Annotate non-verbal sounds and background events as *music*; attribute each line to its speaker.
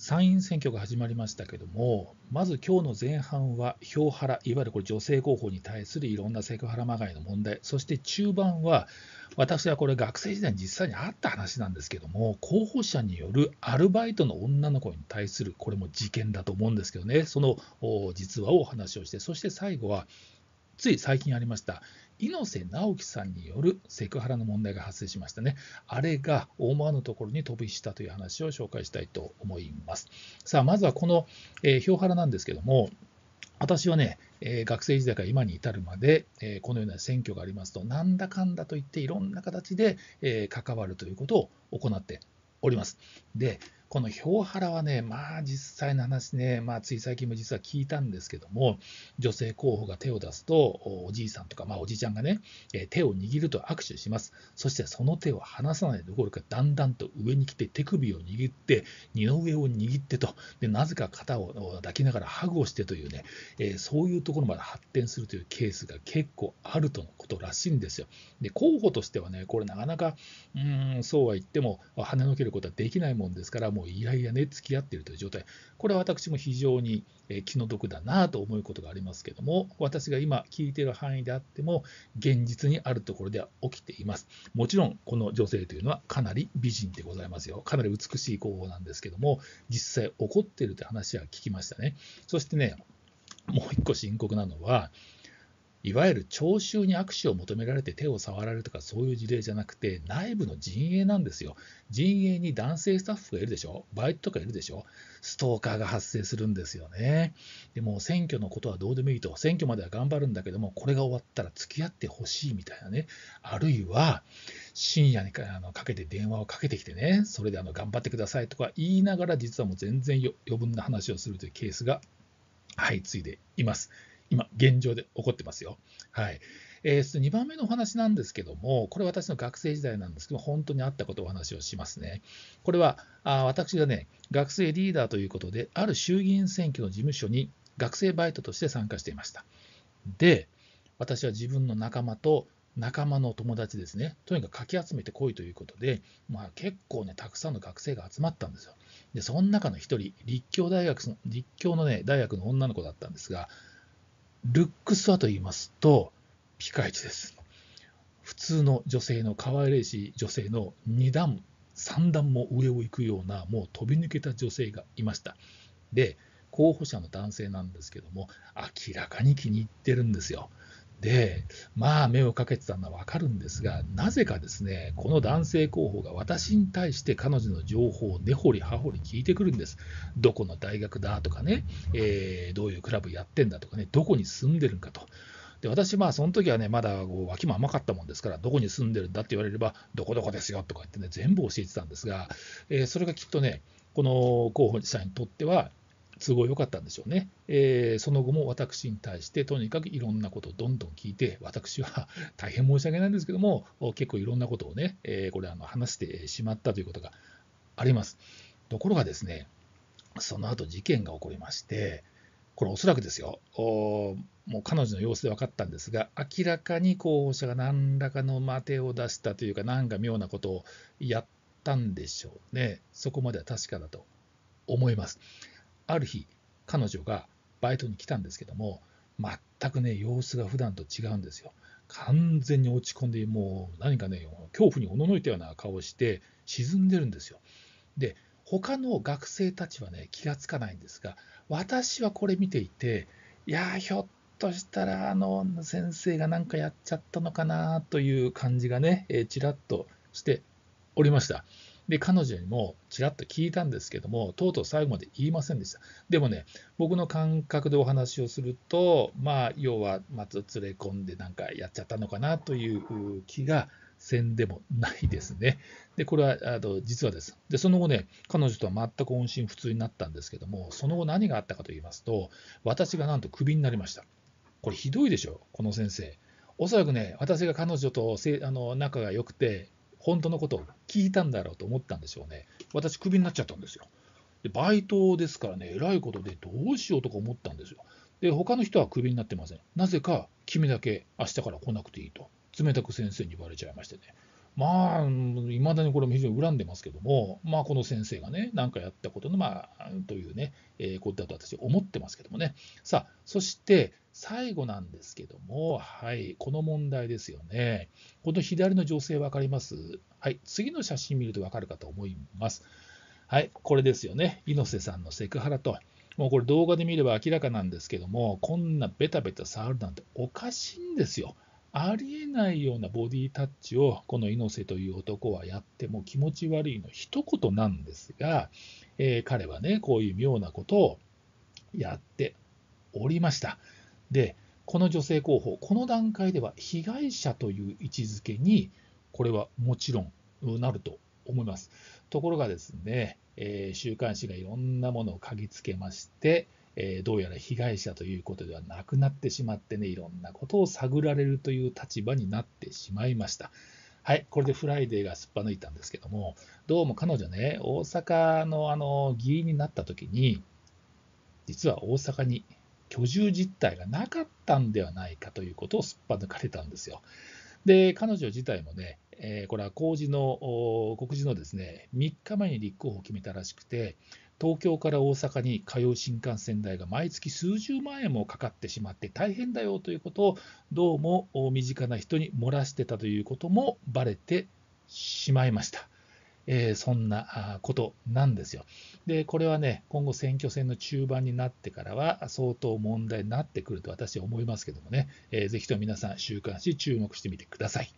Speaker 1: 参院選挙が始まりましたけども、まず今日の前半は、票ハラ、いわゆるこれ女性候補に対するいろんなセクハラまがいの問題、そして中盤は、私はこれ、学生時代に実際にあった話なんですけども、候補者によるアルバイトの女の子に対する、これも事件だと思うんですけどね、その実話をお話をして、そして最後は、つい最近ありました、猪瀬直樹さんによるセクハラの問題が発生しましたね。あれが思わぬところに飛び火したという話を紹介したいと思います。さあ、まずはこの、えー、表なんですけども、私はね、えー、学生時代から今に至るまで、えー、このような選挙がありますと、なんだかんだといっていろんな形で、え関わるということを行っております。で、この票原はね、まあ実際の話ね、まあつい最近も実は聞いたんですけども、女性候補が手を出すと、おじいさんとか、まあおじいちゃんがね、手を握ると握手します。そしてその手を離さないどころか、だんだんと上に来て手首を握って、二の腕を握ってと、でなぜか肩を抱きながらハグをしてというね、えそういうところまで発展するというケースが結構あるとのことらしいんですよ。で、候補としてはね、これなかなか、うん、そうは言っても、跳ねのけることはできないもんですから、もう嫌々ね、付き合っているという状態、これは私も非常に気の毒だなと思うことがありますけども、私が今聞いている範囲であっても、現実にあるところでは起きています。もちろん、この女性というのはかなり美人でございますよ。かなり美しい候補なんですけども、実際起こっているという話は聞きましたね。そしてね、もう一個深刻なのは、いわゆる聴衆に握手を求められて手を触られるとかそういう事例じゃなくて内部の陣営なんですよ陣営に男性スタッフがいるでしょバイトとかいるでしょストーカーが発生するんですよねでも選挙のことはどうでもいいと選挙までは頑張るんだけどもこれが終わったら付き合ってほしいみたいなねあるいは深夜にかあのかけて電話をかけてきてねそれであの頑張ってくださいとか言いながら実はもう全然余分な話をするというケースが相次いでいます。今、現状で起こってますよ。はい。えー、2番目のお話なんですけども、これ私の学生時代なんですけど、本当にあったことをお話をしますね。これは、あ私がね、学生リーダーということで、ある衆議院選挙の事務所に学生バイトとして参加していました。で、私は自分の仲間と仲間の友達ですね、とにかくかき集めてこいということで、まあ、結構ね、たくさんの学生が集まったんですよ。で、その中の1人、立教大学立教の、ね、大学の女の子だったんですが、ルックスはと言いますと、ピカイチです。普通の女性の可愛らしい女性の2段、3段も上を行くような、もう飛び抜けた女性がいました。で、候補者の男性なんですけども、明らかに気に入ってるんですよ。で、まあ目をかけてたのはわかるんですが、なぜかですね、この男性候補が私に対して彼女の情報を根掘り葉掘り聞いてくるんです。どこの大学だとかね、えー、どういうクラブやってんだとかね、どこに住んでるんかと。で私、まあ、その時はね、まだこう脇も甘かったもんですから、どこに住んでるんだって言われれば、どこどこですよとか言ってね、全部教えてたんですが、えー、それがきっとね、この候補者にとっては、都合良かったんでしょうね、えー、その後も私に対してとにかくいろんなことをどんどん聞いて私は *laughs* 大変申し訳ないんですけども結構いろんなことをね、えー、これあの話してしまったということがありますところがですねその後事件が起こりましてこれおそらくですよもう彼女の様子で分かったんですが明らかに候補者が何らかの待てを出したというか何か妙なことをやったんでしょうねそこまでは確かだと思います。ある日、彼女がバイトに来たんですけども、全くね、様子が普段と違うんですよ。完全に落ち込んで、もう何かね、恐怖におののいたような顔をして、沈んでるんですよ。で、他の学生たちはね、気がつかないんですが、私はこれ見ていて、いやー、ひょっとしたら、あの、先生が何かやっちゃったのかなという感じがね、えちらっとしておりました。で、彼女にもちらっと聞いたんですけども、とうとう最後まで言いませんでした。でもね、僕の感覚でお話をすると、まあ、要は、まず連れ込んでなんかやっちゃったのかなという気がせんでもないですね。で、これは、あの実はです。で、その後ね、彼女とは全く音信不通になったんですけども、その後何があったかと言いますと、私がなんとクビになりました。これひどいでしょ、この先生。おそらくね、私が彼女とせあの仲が良くて、本当のことを聞いたんだろうと思ったんでしょうね。私、クビになっちゃったんですよ。でバイトですからね、えらいことでどうしようとか思ったんですよ。で、他の人はクビになってません。なぜか、君だけ明日から来なくていいと、冷たく先生に言われちゃいましてね。まあ、いまだにこれも非常に恨んでますけども、まあ、この先生がね、何かやったことの、まあ、というね、えー、ことだと私、思ってますけどもね。さあ、そして、最後なんですけども、はい、この問題ですよね。この左の女性分かりますはい、次の写真見ると分かるかと思います。はい、これですよね。猪瀬さんのセクハラと。もうこれ動画で見れば明らかなんですけども、こんなベタベタ触るなんておかしいんですよ。ありえないようなボディタッチをこの猪瀬という男はやっても気持ち悪いの一言なんですが、えー、彼はね、こういう妙なことをやっておりました。で、この女性候補、この段階では被害者という位置づけに、これはもちろんなると思います。ところがですね、えー、週刊誌がいろんなものを嗅ぎつけまして、えー、どうやら被害者ということではなくなってしまってね、いろんなことを探られるという立場になってしまいました。はい、これでフライデーがすっぱ抜いたんですけども、どうも彼女ね、大阪のあの議員になった時に、実は大阪に居住実態がなかったんではないかということをすっぱ抜かれたんですよ。で彼女自体もね、えー、これは公示の告示のですね3日前に立候補を決めたらしくて、東京から大阪に通う新幹線代が毎月数十万円もかかってしまって大変だよということをどうも身近な人に漏らしてたということもばれてしまいました。えー、そんなことなんですよ。で、これはね、今後選挙戦の中盤になってからは相当問題になってくると私は思いますけどもね、えー、ぜひとも皆さん週刊誌注目してみてください。